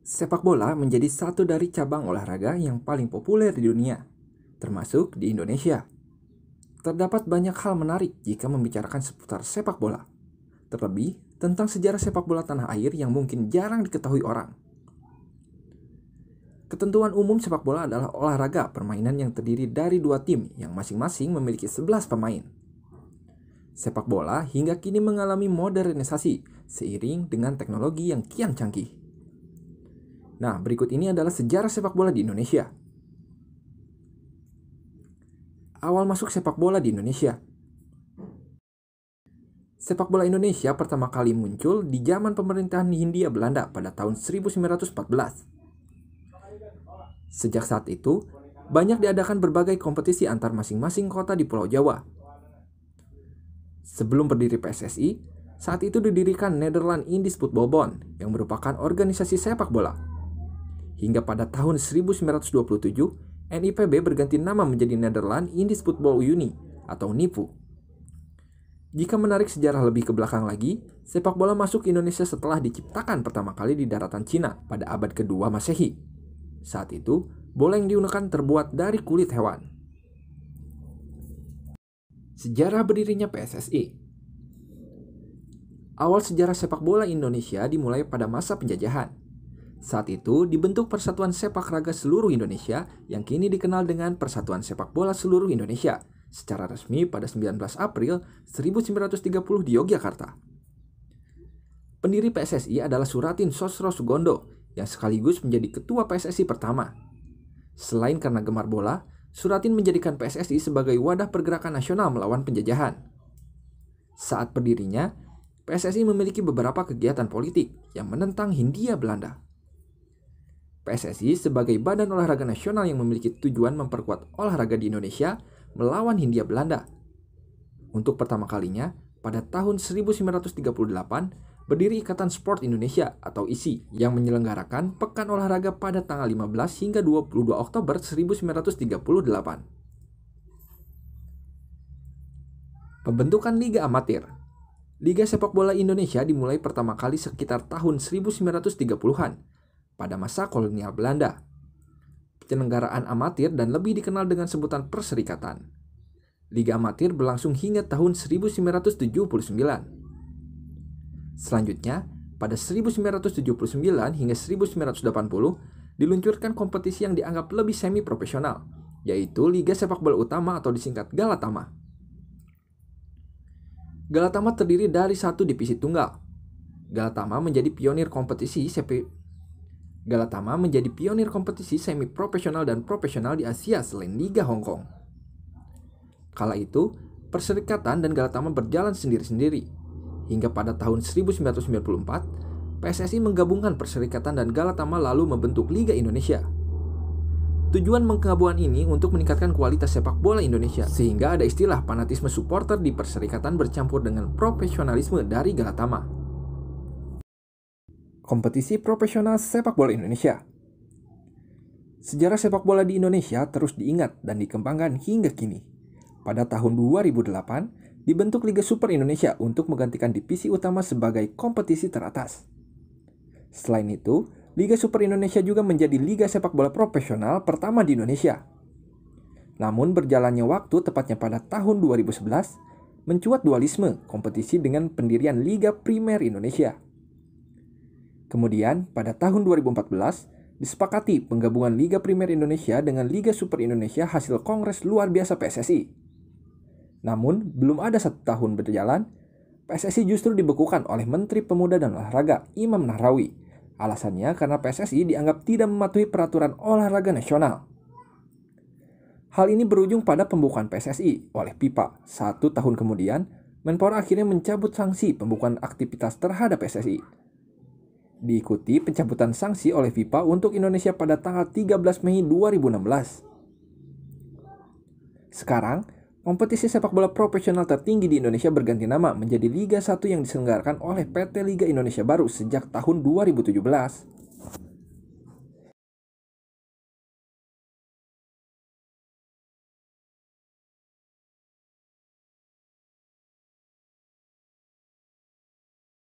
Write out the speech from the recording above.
Sepak bola menjadi satu dari cabang olahraga yang paling populer di dunia, termasuk di Indonesia. Terdapat banyak hal menarik jika membicarakan seputar sepak bola, terlebih tentang sejarah sepak bola tanah air yang mungkin jarang diketahui orang. Ketentuan umum sepak bola adalah olahraga permainan yang terdiri dari dua tim yang masing-masing memiliki 11 pemain. Sepak bola hingga kini mengalami modernisasi seiring dengan teknologi yang kian canggih Nah, berikut ini adalah sejarah sepak bola di Indonesia. Awal masuk sepak bola di Indonesia. Sepak bola Indonesia pertama kali muncul di zaman pemerintahan Hindia Belanda pada tahun 1914. Sejak saat itu, banyak diadakan berbagai kompetisi antar masing-masing kota di Pulau Jawa. Sebelum berdiri PSSI, saat itu didirikan Netherlands Indies Football Bond yang merupakan organisasi sepak bola Hingga pada tahun 1927, NIPB berganti nama menjadi Netherlands Indies Football Unie atau NIPU. Jika menarik sejarah lebih ke belakang lagi, sepak bola masuk Indonesia setelah diciptakan pertama kali di daratan Cina pada abad kedua Masehi. Saat itu, bola yang digunakan terbuat dari kulit hewan. Sejarah berdirinya PSSI Awal sejarah sepak bola Indonesia dimulai pada masa penjajahan. Saat itu dibentuk Persatuan Sepak Raga Seluruh Indonesia yang kini dikenal dengan Persatuan Sepak Bola Seluruh Indonesia secara resmi pada 19 April 1930 di Yogyakarta. Pendiri PSSI adalah Suratin Sosro Sugondo yang sekaligus menjadi ketua PSSI pertama. Selain karena gemar bola, Suratin menjadikan PSSI sebagai wadah pergerakan nasional melawan penjajahan. Saat berdirinya, PSSI memiliki beberapa kegiatan politik yang menentang Hindia Belanda. PSSI sebagai badan olahraga nasional yang memiliki tujuan memperkuat olahraga di Indonesia melawan Hindia Belanda. Untuk pertama kalinya, pada tahun 1938 berdiri Ikatan Sport Indonesia atau ISI yang menyelenggarakan Pekan Olahraga pada tanggal 15 hingga 22 Oktober 1938. Pembentukan Liga Amatir Liga Sepak Bola Indonesia dimulai pertama kali sekitar tahun 1930-an pada masa kolonial Belanda. Penyelenggaraan amatir dan lebih dikenal dengan sebutan perserikatan. Liga amatir berlangsung hingga tahun 1979. Selanjutnya, pada 1979 hingga 1980 diluncurkan kompetisi yang dianggap lebih semi profesional, yaitu Liga Sepak Bola Utama atau disingkat Galatama. Galatama terdiri dari satu divisi tunggal. Galatama menjadi pionir kompetisi Galatama menjadi pionir kompetisi semi profesional dan profesional di Asia selain Liga Hong Kong. Kala itu, perserikatan dan Galatama berjalan sendiri-sendiri. Hingga pada tahun 1994, PSSI menggabungkan perserikatan dan Galatama lalu membentuk Liga Indonesia. Tujuan menggabungkan ini untuk meningkatkan kualitas sepak bola Indonesia, sehingga ada istilah fanatisme supporter di perserikatan bercampur dengan profesionalisme dari Galatama kompetisi profesional sepak bola Indonesia. Sejarah sepak bola di Indonesia terus diingat dan dikembangkan hingga kini. Pada tahun 2008, dibentuk Liga Super Indonesia untuk menggantikan divisi utama sebagai kompetisi teratas. Selain itu, Liga Super Indonesia juga menjadi liga sepak bola profesional pertama di Indonesia. Namun berjalannya waktu tepatnya pada tahun 2011, mencuat dualisme kompetisi dengan pendirian Liga Primer Indonesia. Kemudian, pada tahun 2014, disepakati penggabungan Liga Primer Indonesia dengan Liga Super Indonesia hasil Kongres Luar Biasa PSSI. Namun, belum ada satu tahun berjalan, PSSI justru dibekukan oleh Menteri Pemuda dan Olahraga Imam Nahrawi. Alasannya karena PSSI dianggap tidak mematuhi peraturan olahraga nasional. Hal ini berujung pada pembukaan PSSI oleh PIPA. Satu tahun kemudian, Menpora akhirnya mencabut sanksi pembukaan aktivitas terhadap PSSI diikuti pencabutan sanksi oleh FIFA untuk Indonesia pada tanggal 13 Mei 2016. Sekarang, kompetisi sepak bola profesional tertinggi di Indonesia berganti nama menjadi Liga 1 yang diselenggarakan oleh PT Liga Indonesia Baru sejak tahun 2017.